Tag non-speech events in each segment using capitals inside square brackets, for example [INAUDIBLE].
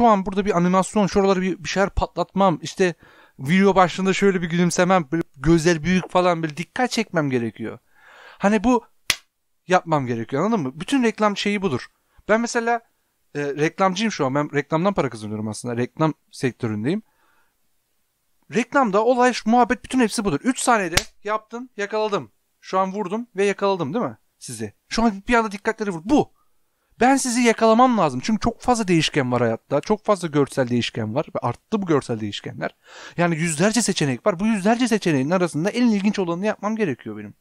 şu an burada bir animasyon, şuraları bir, bir şeyler patlatmam, işte video başlığında şöyle bir gülümsemem, böyle gözler büyük falan bir dikkat çekmem gerekiyor. Hani bu yapmam gerekiyor anladın mı? Bütün reklam şeyi budur. Ben mesela e, reklamcıyım şu an. Ben reklamdan para kazanıyorum aslında. Reklam sektöründeyim. Reklamda olay, muhabbet bütün hepsi budur. 3 saniyede yaptım, yakaladım. Şu an vurdum ve yakaladım değil mi sizi? Şu an bir anda dikkatleri vur. Bu. Ben sizi yakalamam lazım. Çünkü çok fazla değişken var hayatta. Çok fazla görsel değişken var. Ve arttı bu görsel değişkenler. Yani yüzlerce seçenek var. Bu yüzlerce seçeneğin arasında en ilginç olanını yapmam gerekiyor benim.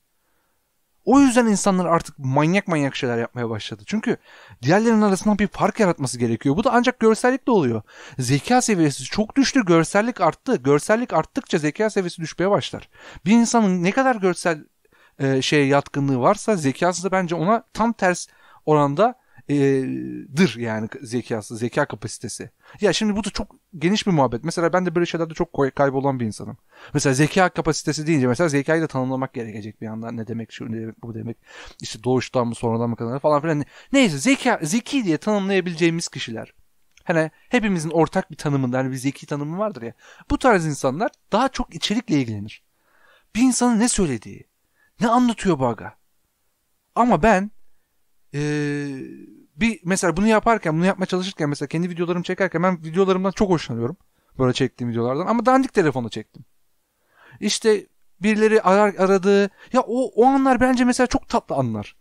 O yüzden insanlar artık manyak manyak şeyler yapmaya başladı. Çünkü diğerlerinin arasından bir fark yaratması gerekiyor. Bu da ancak görsellikle oluyor. Zeka seviyesi çok düştü, görsellik arttı. Görsellik arttıkça zeka seviyesi düşmeye başlar. Bir insanın ne kadar görsel e, şeye yatkınlığı varsa zekası da bence ona tam ters oranda dır yani zekası, zeka kapasitesi. Ya şimdi bu da çok geniş bir muhabbet. Mesela ben de böyle şeylerde çok kaybolan bir insanım. Mesela zeka kapasitesi deyince mesela zekayı da tanımlamak gerekecek bir yandan. Ne demek şu, ne demek bu demek. İşte doğuştan mı sonradan mı kadar falan filan. Hani neyse zeka, zeki diye tanımlayabileceğimiz kişiler. Hani hepimizin ortak bir tanımında hani bir zeki tanımı vardır ya. Bu tarz insanlar daha çok içerikle ilgilenir. Bir insanın ne söylediği, ne anlatıyor bu aga. Ama ben ee, bir mesela bunu yaparken, bunu yapmaya çalışırken mesela kendi videolarımı çekerken ben videolarımdan çok hoşlanıyorum. Böyle çektiğim videolardan ama dandik telefonla çektim. İşte birileri arar, aradı. Ya o, o anlar bence mesela çok tatlı anlar.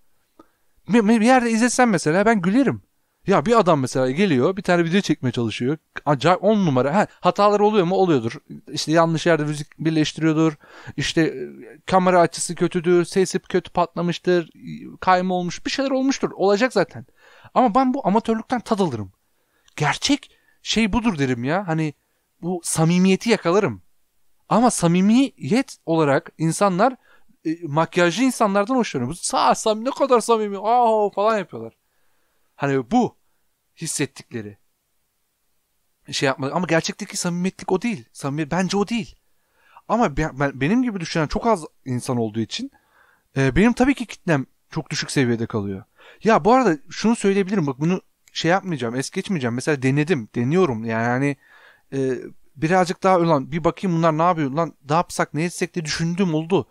Bir, bir yerde izlesem mesela ben gülerim. Ya bir adam mesela geliyor bir tane video çekmeye çalışıyor. Acayip on numara. Ha, hatalar oluyor mu? Oluyordur. İşte yanlış yerde müzik birleştiriyordur. İşte e, kamera açısı kötüdür. sesip kötü patlamıştır. E, kayma olmuş. Bir şeyler olmuştur. Olacak zaten. Ama ben bu amatörlükten tad alırım. Gerçek şey budur derim ya. Hani bu samimiyeti yakalarım. Ama samimiyet olarak insanlar e, makyajlı insanlardan hoşlanıyor. Bu sağ sam ne kadar samimi aa falan yapıyorlar. Hani bu hissettikleri şey yapmadık. Ama gerçekteki samimiyetlik o değil. Samimi, bence o değil. Ama ben, ben, benim gibi düşünen çok az insan olduğu için e, benim tabii ki kitlem çok düşük seviyede kalıyor. Ya bu arada şunu söyleyebilirim bak bunu şey yapmayacağım es geçmeyeceğim. Mesela denedim deniyorum yani e, birazcık daha ulan bir bakayım bunlar ne yapıyor lan ne yapsak ne etsek diye düşündüm oldu.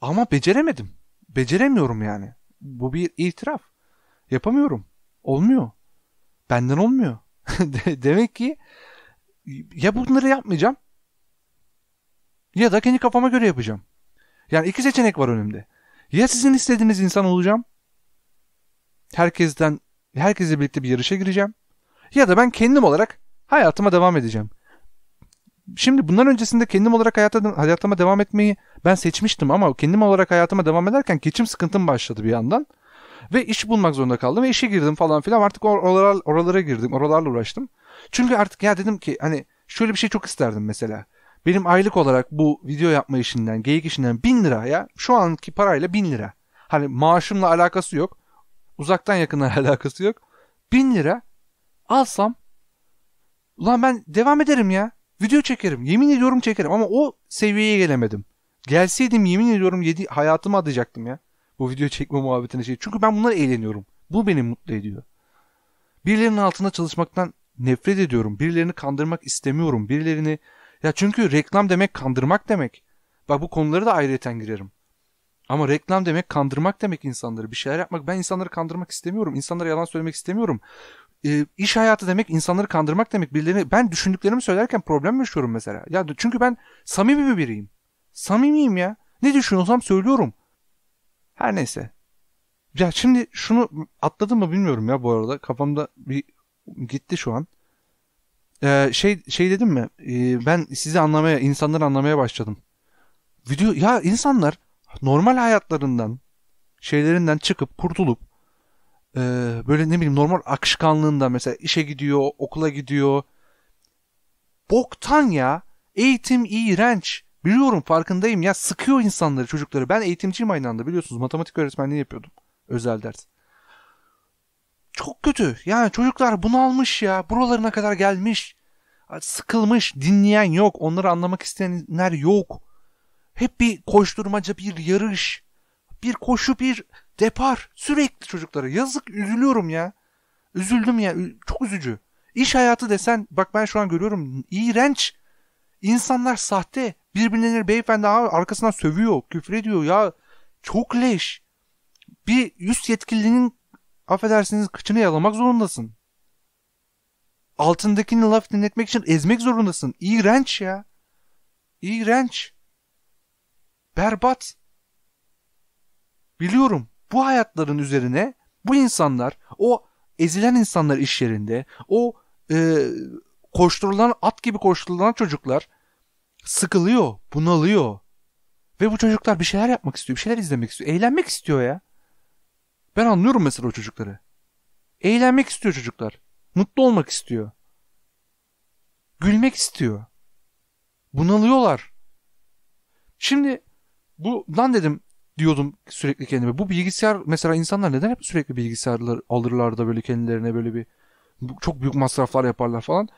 Ama beceremedim. Beceremiyorum yani. Bu bir itiraf. Yapamıyorum. Olmuyor. Benden olmuyor. [LAUGHS] Demek ki ya bunları yapmayacağım ya da kendi kafama göre yapacağım. Yani iki seçenek var önümde. Ya sizin istediğiniz insan olacağım herkesten herkesle birlikte bir yarışa gireceğim. Ya da ben kendim olarak hayatıma devam edeceğim. Şimdi bundan öncesinde kendim olarak hayata, hayatıma devam etmeyi ben seçmiştim ama kendim olarak hayatıma devam ederken geçim sıkıntım başladı bir yandan. Ve iş bulmak zorunda kaldım ve işe girdim falan filan artık or- oralara girdim oralarla uğraştım. Çünkü artık ya dedim ki hani şöyle bir şey çok isterdim mesela. Benim aylık olarak bu video yapma işinden, geyik işinden bin lira ya şu anki parayla bin lira. Hani maaşımla alakası yok. Uzaktan yakından [LAUGHS] alakası yok. 1000 lira alsam ulan ben devam ederim ya. Video çekerim. Yemin ediyorum çekerim ama o seviyeye gelemedim. Gelseydim yemin ediyorum yedi hayatımı adayacaktım ya. Bu video çekme muhabbetine şey. Çünkü ben bunlar eğleniyorum. Bu beni mutlu ediyor. Birilerinin altında çalışmaktan nefret ediyorum. Birilerini kandırmak istemiyorum. Birilerini ya çünkü reklam demek kandırmak demek. Bak bu konuları da ayrıyeten girerim. Ama reklam demek kandırmak demek insanları. Bir şeyler yapmak. Ben insanları kandırmak istemiyorum. İnsanlara yalan söylemek istemiyorum. E, iş hayatı demek insanları kandırmak demek. Birilerini, ben düşündüklerimi söylerken problem yaşıyorum mesela. Ya çünkü ben samimi bir biriyim. Samimiyim ya. Ne düşünüyorsam söylüyorum. Her neyse. Ya şimdi şunu atladım mı bilmiyorum ya bu arada. Kafamda bir gitti şu an. Ee, şey şey dedim mi? Ee, ben sizi anlamaya, insanları anlamaya başladım. Video ya insanlar normal hayatlarından şeylerinden çıkıp kurtulup e, böyle ne bileyim normal akışkanlığında mesela işe gidiyor, okula gidiyor. Boktan ya. Eğitim iğrenç. Biliyorum farkındayım ya sıkıyor insanları çocukları. Ben eğitimciyim aynı anda biliyorsunuz matematik öğretmenliği yapıyordum özel ders. Çok kötü. Yani çocuklar bunalmış ya. Buralarına kadar gelmiş. Sıkılmış. Dinleyen yok. Onları anlamak isteyenler yok. Hep bir koşturmaca, bir yarış, bir koşu, bir depar. Sürekli çocuklara. Yazık üzülüyorum ya. Üzüldüm ya. Çok üzücü. İş hayatı desen bak ben şu an görüyorum iğrenç. İnsanlar sahte. Birbirlerini beyefendi arkasından sövüyor, küfür ediyor ya. Çok leş. Bir üst yetkilinin affedersiniz kıçını yalamak zorundasın. Altındakini laf dinletmek için ezmek zorundasın. İğrenç ya. İğrenç berbat. Biliyorum bu hayatların üzerine bu insanlar, o ezilen insanlar iş yerinde, o e, koşturulan at gibi koşturulan çocuklar sıkılıyor, bunalıyor. Ve bu çocuklar bir şeyler yapmak istiyor, bir şeyler izlemek istiyor, eğlenmek istiyor ya. Ben anlıyorum mesela o çocukları. Eğlenmek istiyor çocuklar. Mutlu olmak istiyor. Gülmek istiyor. Bunalıyorlar. Şimdi bu lan dedim diyordum sürekli kendime. Bu bilgisayar mesela insanlar neden hep sürekli bilgisayarlar alırlar da böyle kendilerine böyle bir çok büyük masraflar yaparlar falan.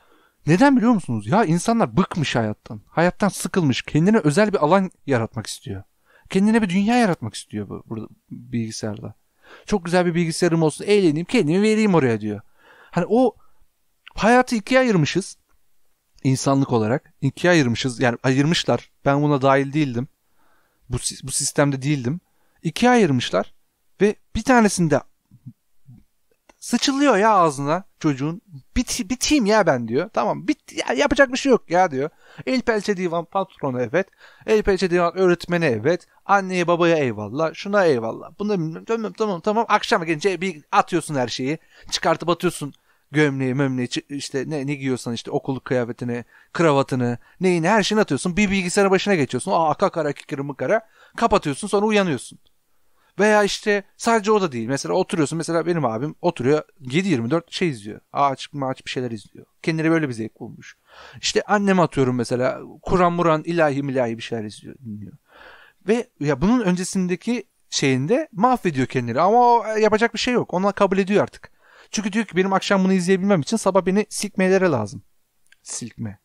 Neden biliyor musunuz? Ya insanlar bıkmış hayattan. Hayattan sıkılmış. Kendine özel bir alan yaratmak istiyor. Kendine bir dünya yaratmak istiyor bu, burada bilgisayarda. Çok güzel bir bilgisayarım olsun eğleneyim kendimi vereyim oraya diyor. Hani o hayatı ikiye ayırmışız. insanlık olarak. ikiye ayırmışız. Yani ayırmışlar. Ben buna dahil değildim. Bu, bu sistemde değildim. İkiye ayırmışlar ve bir tanesinde sıçılıyor ya ağzına çocuğun. Bit, biteyim ya ben diyor. Tamam bit ya, yapacak bir şey yok ya diyor. El pelçe divan patronu evet. El pelçe divan öğretmene evet. Anneye babaya eyvallah. Şuna eyvallah. bunu tamam tamam tamam. Akşam gelince bir atıyorsun her şeyi. Çıkartıp atıyorsun gömleği mömleği işte ne, ne giyiyorsan işte okul kıyafetini, kravatını, neyini her şeyini atıyorsun. Bir bilgisayara başına geçiyorsun. Aa kakara kikirimi mıkara, Kapatıyorsun sonra uyanıyorsun. Veya işte sadece o da değil. Mesela oturuyorsun. Mesela benim abim oturuyor 7-24 şey izliyor. Ağaç maç bir şeyler izliyor. Kendine böyle bir zevk bulmuş. İşte anneme atıyorum mesela. Kur'an muran ilahi milahi bir şeyler izliyor. Dinliyor. Ve ya bunun öncesindeki şeyinde mahvediyor kendini. Ama o e, yapacak bir şey yok. Ona kabul ediyor artık. Çünkü diyor ki benim akşam bunu izleyebilmem için sabah beni silkmelere lazım. Silkme.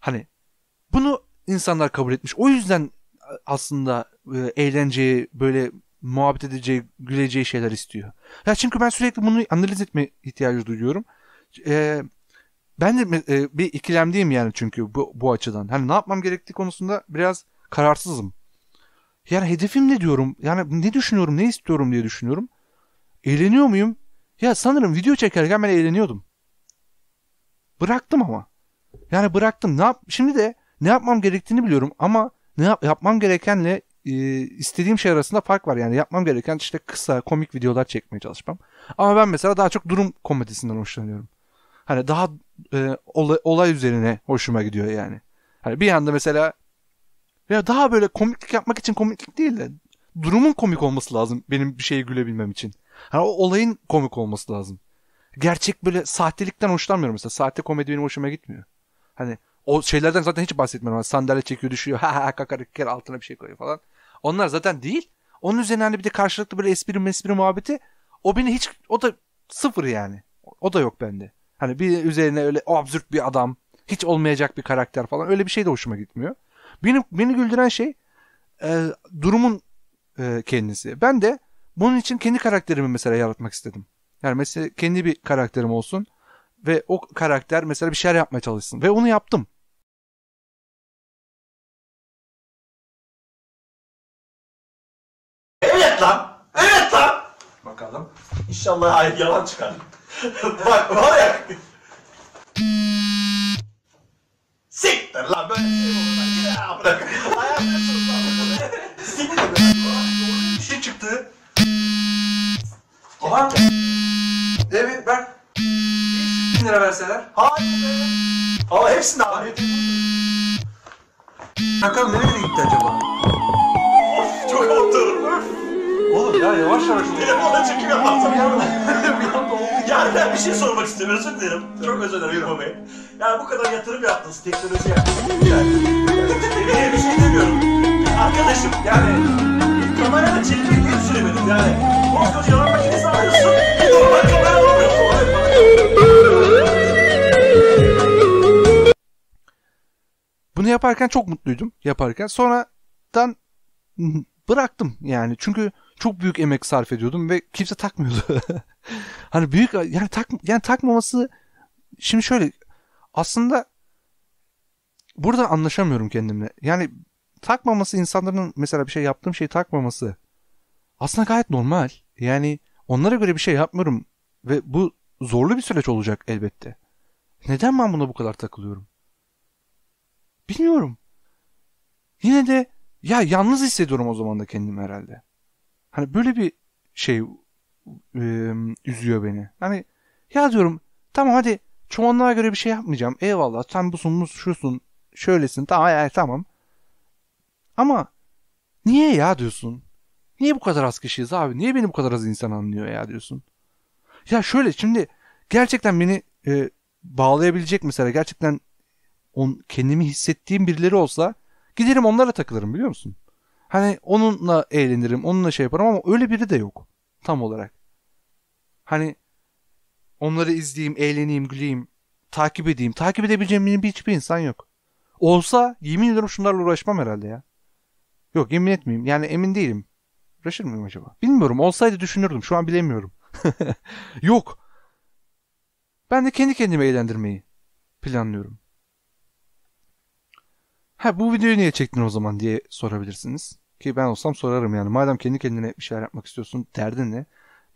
Hani bunu insanlar kabul etmiş. O yüzden e, aslında e, eğlenceyi böyle muhabbet edeceği, güleceği şeyler istiyor. Ya çünkü ben sürekli bunu analiz etme ihtiyacı duyuyorum. E, ben de e, bir ikilemdeyim yani çünkü bu, bu açıdan. Hani ne yapmam gerektiği konusunda biraz kararsızım. Yani hedefim ne diyorum? Yani ne düşünüyorum, ne istiyorum diye düşünüyorum. Eğleniyor muyum? Ya sanırım video çekerken ben eğleniyordum. Bıraktım ama. Yani bıraktım. Ne yap Şimdi de ne yapmam gerektiğini biliyorum ama ne yap yapmam gerekenle e, istediğim şey arasında fark var. Yani yapmam gereken işte kısa komik videolar çekmeye çalışmam. Ama ben mesela daha çok durum komedisinden hoşlanıyorum. Hani daha e, olay, olay üzerine hoşuma gidiyor yani. Hani bir yanda mesela ya daha böyle komiklik yapmak için komiklik değil de durumun komik olması lazım benim bir şeye gülebilmem için. Yani o olayın komik olması lazım. Gerçek böyle sahtelikten hoşlanmıyorum mesela. Sahte komedi benim hoşuma gitmiyor. Hani o şeylerden zaten hiç bahsetmiyorum. Hani sandalye çekiyor düşüyor. [LAUGHS] Ha ha kakar kakar altına bir şey koyuyor falan. Onlar zaten değil. Onun üzerine hani bir de karşılıklı böyle espri mespri muhabbeti. O beni hiç o da sıfır yani. O da yok bende. Hani bir üzerine öyle o absürt bir adam. Hiç olmayacak bir karakter falan. Öyle bir şey de hoşuma gitmiyor. Beni, beni güldüren şey e, durumun e, kendisi. Ben de bunun için kendi karakterimi mesela yaratmak istedim. Yani mesela kendi bir karakterim olsun ve o karakter mesela bir şeyler yapmaya çalışsın ve onu yaptım. Evet lan. Evet lan. Bakalım. İnşallah hayır yalan çıkar. [LAUGHS] Bak var ya. Siktir lan böyle şey olur lan. Yine amına. Ayakta sırtlandı. Siktir lan. Bir şey çıktı. Aha. Evet bak. 500 bin lira verseler. Hayır be. Ama hepsini abi. Bakalım nereye gitti acaba? Of çok oturum. Oğlum ya yavaş yavaş oluyor. ona çıkıyor bazen. Bir anda, oldu. Ya ben bir şey sormak istiyorum özür dilerim. Çok özür dilerim İlhan Bey. Ya bu kadar yatırım yaptınız, teknoloji yaptınız. Yani, yani bir şey demiyorum. Arkadaşım yani kamerada çekmek hiç süremedim yani. Koskoca yalan makinesi bunu yaparken çok mutluydum yaparken. Sonradan bıraktım yani. Çünkü çok büyük emek sarf ediyordum ve kimse takmıyordu. [LAUGHS] hani büyük yani tak yani takmaması şimdi şöyle aslında burada anlaşamıyorum kendimle. Yani takmaması insanların mesela bir şey yaptığım şeyi takmaması aslında gayet normal. Yani Onlara göre bir şey yapmıyorum ve bu zorlu bir süreç olacak elbette. Neden ben buna bu kadar takılıyorum? Bilmiyorum. Yine de ya yalnız hissediyorum o zaman da kendimi herhalde. Hani böyle bir şey üzüyor beni. Hani ya diyorum tamam hadi çoğunluğa göre bir şey yapmayacağım. Eyvallah sen busun şusun şöylesin tamam yani, tamam. Ama niye ya diyorsun? Niye bu kadar az kişiyiz abi? Niye beni bu kadar az insan anlıyor ya diyorsun. Ya şöyle şimdi gerçekten beni e, bağlayabilecek mesela gerçekten on, kendimi hissettiğim birileri olsa giderim onlara takılırım biliyor musun? Hani onunla eğlenirim, onunla şey yaparım ama öyle biri de yok tam olarak. Hani onları izleyeyim, eğleneyim, güleyim, takip edeyim. Takip edebileceğim benim hiçbir insan yok. Olsa yemin ediyorum şunlarla uğraşmam herhalde ya. Yok yemin etmeyeyim. Yani emin değilim yaklaşır mıyım acaba? Bilmiyorum. Olsaydı düşünürdüm. Şu an bilemiyorum. [LAUGHS] Yok. Ben de kendi kendimi eğlendirmeyi planlıyorum. Ha bu videoyu niye çektin o zaman diye sorabilirsiniz. Ki ben olsam sorarım yani. Madem kendi kendine bir şeyler yapmak istiyorsun derdin ne?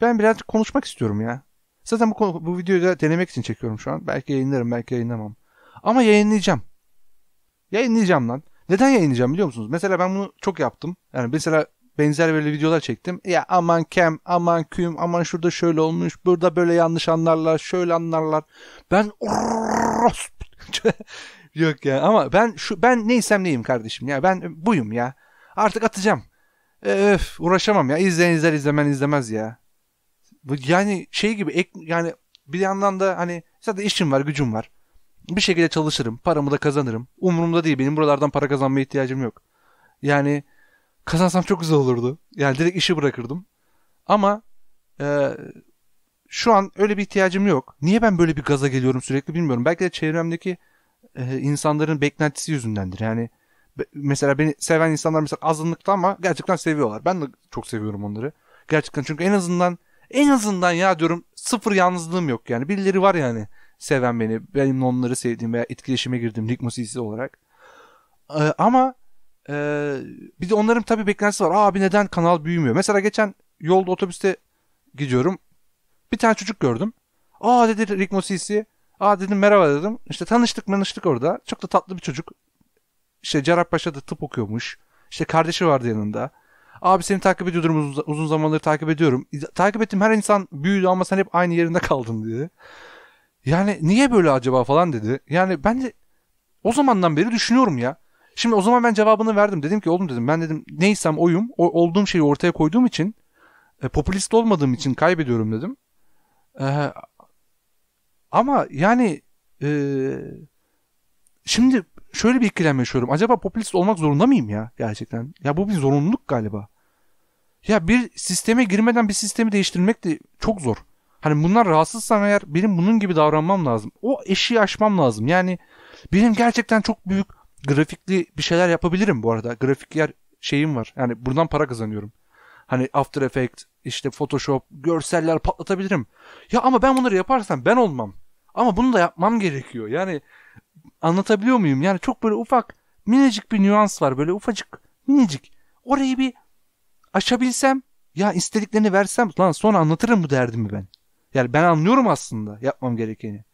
Ben biraz konuşmak istiyorum ya. Zaten bu, bu videoyu da denemek için çekiyorum şu an. Belki yayınlarım belki yayınlamam. Ama yayınlayacağım. Yayınlayacağım lan. Neden yayınlayacağım biliyor musunuz? Mesela ben bunu çok yaptım. Yani mesela benzer böyle videolar çektim. Ya aman kem, aman küm, aman şurada şöyle olmuş, burada böyle yanlış anlarlar, şöyle anlarlar. Ben [LAUGHS] Yok ya yani. ama ben şu ben neysem neyim kardeşim ya ben buyum ya. Artık atacağım. Öf uğraşamam ya. İzleyen izler izlemen izlemez ya. Yani şey gibi ek, yani bir yandan da hani zaten işim var gücüm var. Bir şekilde çalışırım. Paramı da kazanırım. Umurumda değil. Benim buralardan para kazanmaya ihtiyacım yok. Yani kazansam çok güzel olurdu. Yani direkt işi bırakırdım. Ama e, şu an öyle bir ihtiyacım yok. Niye ben böyle bir gaza geliyorum sürekli bilmiyorum. Belki de çevremdeki e, insanların beklentisi yüzündendir. Yani be, mesela beni seven insanlar mesela azınlıkta ama gerçekten seviyorlar. Ben de çok seviyorum onları. Gerçekten çünkü en azından en azından ya diyorum sıfır yalnızlığım yok yani. Birileri var yani seven beni. Benim onları sevdiğim veya etkileşime girdiğim Nick Musisi olarak. Ee, ama ee, bir de onların tabii beklentisi var. abi neden kanal büyümüyor? Mesela geçen yolda otobüste gidiyorum. Bir tane çocuk gördüm. Aa dedi Rick Mosisi. Aa dedim merhaba dedim. İşte tanıştık tanıştık orada. Çok da tatlı bir çocuk. İşte Cerrahpaşa'da tıp okuyormuş. İşte kardeşi vardı yanında. Abi seni takip ediyordum uzun, uzun zamandır takip ediyorum. Takip ettiğim her insan büyüdü ama sen hep aynı yerinde kaldın dedi. Yani niye böyle acaba falan dedi. Yani ben de o zamandan beri düşünüyorum ya. Şimdi o zaman ben cevabını verdim. Dedim ki oğlum dedim ben dedim neysem oyum. O, olduğum şeyi ortaya koyduğum için e, popülist olmadığım için kaybediyorum dedim. E, ama yani e, şimdi şöyle bir ikilem yaşıyorum. Acaba popülist olmak zorunda mıyım ya gerçekten? Ya bu bir zorunluluk galiba. Ya bir sisteme girmeden bir sistemi değiştirmek de çok zor. Hani bunlar rahatsızsan eğer benim bunun gibi davranmam lazım. O eşiği aşmam lazım. Yani benim gerçekten çok büyük grafikli bir şeyler yapabilirim bu arada. Grafikler şeyim var. Yani buradan para kazanıyorum. Hani After Effects, işte Photoshop, görseller patlatabilirim. Ya ama ben bunları yaparsam ben olmam. Ama bunu da yapmam gerekiyor. Yani anlatabiliyor muyum? Yani çok böyle ufak, minicik bir nüans var. Böyle ufacık, minicik. Orayı bir aşabilsem, ya istediklerini versem, lan sonra anlatırım bu derdimi ben. Yani ben anlıyorum aslında yapmam gerekeni.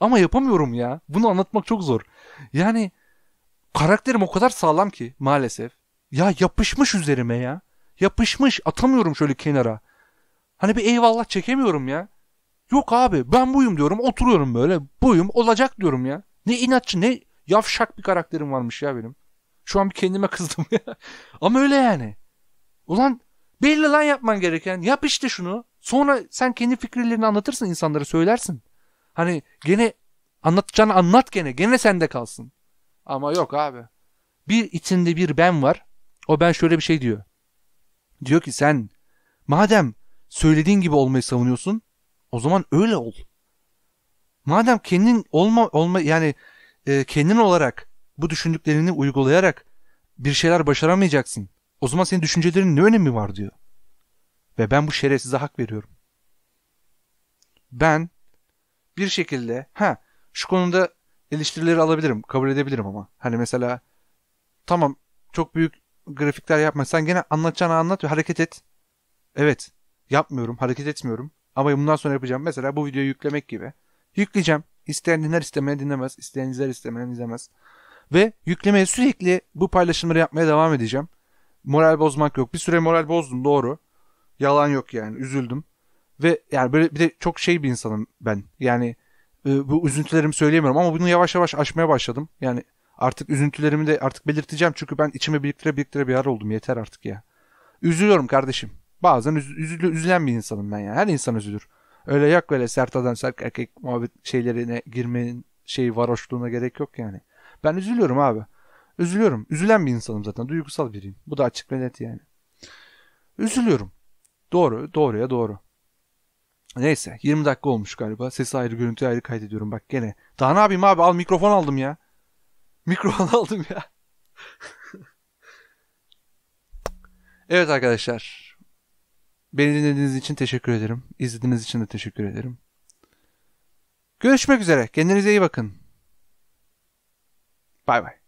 Ama yapamıyorum ya. Bunu anlatmak çok zor. Yani karakterim o kadar sağlam ki maalesef. Ya yapışmış üzerime ya. Yapışmış. Atamıyorum şöyle kenara. Hani bir eyvallah çekemiyorum ya. Yok abi ben buyum diyorum. Oturuyorum böyle. Buyum olacak diyorum ya. Ne inatçı ne yavşak bir karakterim varmış ya benim. Şu an bir kendime [LAUGHS] kızdım ya. Ama öyle yani. Ulan belli lan yapman gereken. Yap işte şunu. Sonra sen kendi fikirlerini anlatırsın insanlara söylersin. Hani gene anlatacağını anlat gene. Gene sende kalsın. Ama yok abi. Bir içinde bir ben var. O ben şöyle bir şey diyor. Diyor ki sen madem söylediğin gibi olmayı savunuyorsun o zaman öyle ol. Madem kendin olma olma yani e, kendin olarak bu düşündüklerini uygulayarak bir şeyler başaramayacaksın. O zaman senin düşüncelerinin ne önemi var diyor. Ve ben bu şerefsize hak veriyorum. Ben bir şekilde ha şu konuda eleştirileri alabilirim. Kabul edebilirim ama. Hani mesela tamam çok büyük grafikler yapma. Sen gene anlatacağını anlat ve hareket et. Evet. Yapmıyorum. Hareket etmiyorum. Ama bundan sonra yapacağım. Mesela bu videoyu yüklemek gibi. Yükleyeceğim. İsteyen dinler istemeyen dinlemez. İsteyen izler istemeyen izlemez. Ve yüklemeye sürekli bu paylaşımları yapmaya devam edeceğim. Moral bozmak yok. Bir süre moral bozdum doğru. Yalan yok yani. Üzüldüm. Ve yani böyle bir de çok şey bir insanım ben. Yani ee, bu üzüntülerimi söyleyemiyorum ama bunu yavaş yavaş aşmaya başladım. Yani artık üzüntülerimi de artık belirteceğim çünkü ben içime biriktire biriktire bir yer oldum yeter artık ya. Üzülüyorum kardeşim. Bazen üz, üzülen bir insanım ben ya. Her insan üzülür. Öyle yak böyle sert adam sert erkek muhabbet şeylerine girmenin şey varoşluğuna gerek yok yani. Ben üzülüyorum abi. Üzülüyorum. Üzülen bir insanım zaten. Duygusal biriyim. Bu da açık ve net yani. Üzülüyorum. Doğru. Doğruya doğru. Neyse 20 dakika olmuş galiba. Ses ayrı görüntü ayrı kaydediyorum bak gene. Daha ne yapayım abi al mikrofon aldım ya. [LAUGHS] Mikrofon aldım ya. [LAUGHS] evet arkadaşlar. Beni dinlediğiniz için teşekkür ederim. İzlediğiniz için de teşekkür ederim. Görüşmek üzere. Kendinize iyi bakın. Bay bay.